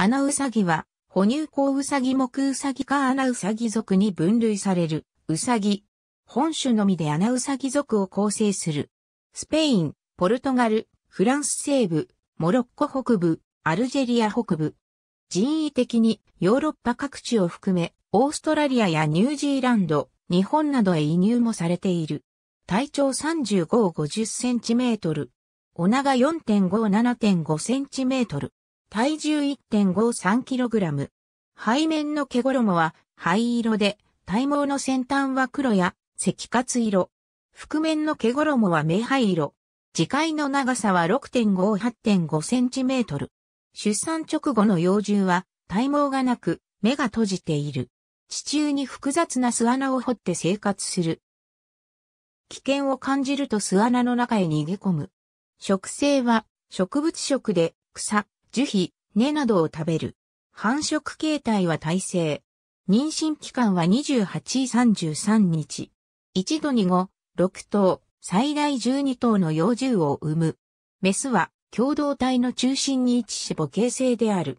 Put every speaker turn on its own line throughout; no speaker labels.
アナウサギは、哺乳項ウサギ目ウサギかアナウサギ属に分類される、ウサギ。本種のみでアナウサギ属を構成する。スペイン、ポルトガル、フランス西部、モロッコ北部、アルジェリア北部。人為的にヨーロッパ各地を含め、オーストラリアやニュージーランド、日本などへ移入もされている。体長3550センチメートル。お長4.5、7.5センチメートル。体重 1.53kg。背面の毛衣は灰色で、体毛の先端は黒や赤褐色。覆面の毛衣は明灰色。次回の長さは 6.58.5cm。出産直後の幼獣は体毛がなく、目が閉じている。地中に複雑な巣穴を掘って生活する。危険を感じると巣穴の中へ逃げ込む。植生は植物食で草、樹皮、根などを食べる。繁殖形態は耐性。妊娠期間は28、33日。一度に5、6頭、最大12頭の幼獣を産む。メスは共同体の中心に位置し母形成である。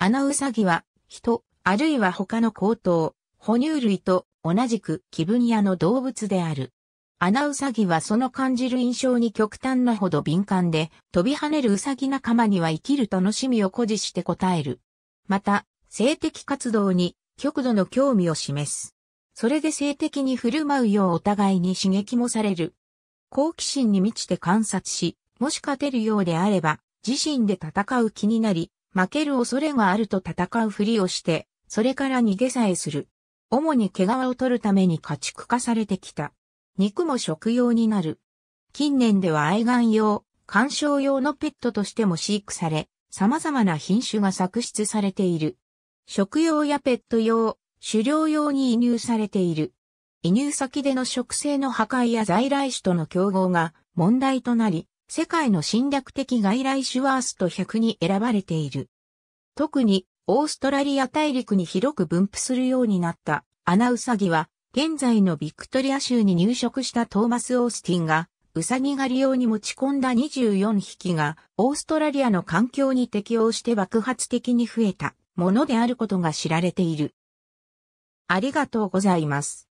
アナウサギは人、あるいは他の高等、哺乳類と同じく気分屋の動物である。アナウサギはその感じる印象に極端なほど敏感で、飛び跳ねるウサギ仲間には生きる楽しみを誇示して答える。また、性的活動に極度の興味を示す。それで性的に振る舞うようお互いに刺激もされる。好奇心に満ちて観察し、もし勝てるようであれば、自身で戦う気になり、負ける恐れがあると戦うふりをして、それから逃げさえする。主に毛皮を取るために家畜化されてきた。肉も食用になる。近年では愛玩用、観賞用のペットとしても飼育され、様々な品種が作出されている。食用やペット用、狩猟用に移入されている。移入先での植生の破壊や在来種との競合が問題となり、世界の侵略的外来種ワースト100に選ばれている。特に、オーストラリア大陸に広く分布するようになったアナウサギは現在のビクトリア州に入植したトーマス・オースティンが、ウサギ狩り用に持ち込んだ24匹が、オーストラリアの環境に適応して爆発的に増えたものであることが知られている。ありがとうございます。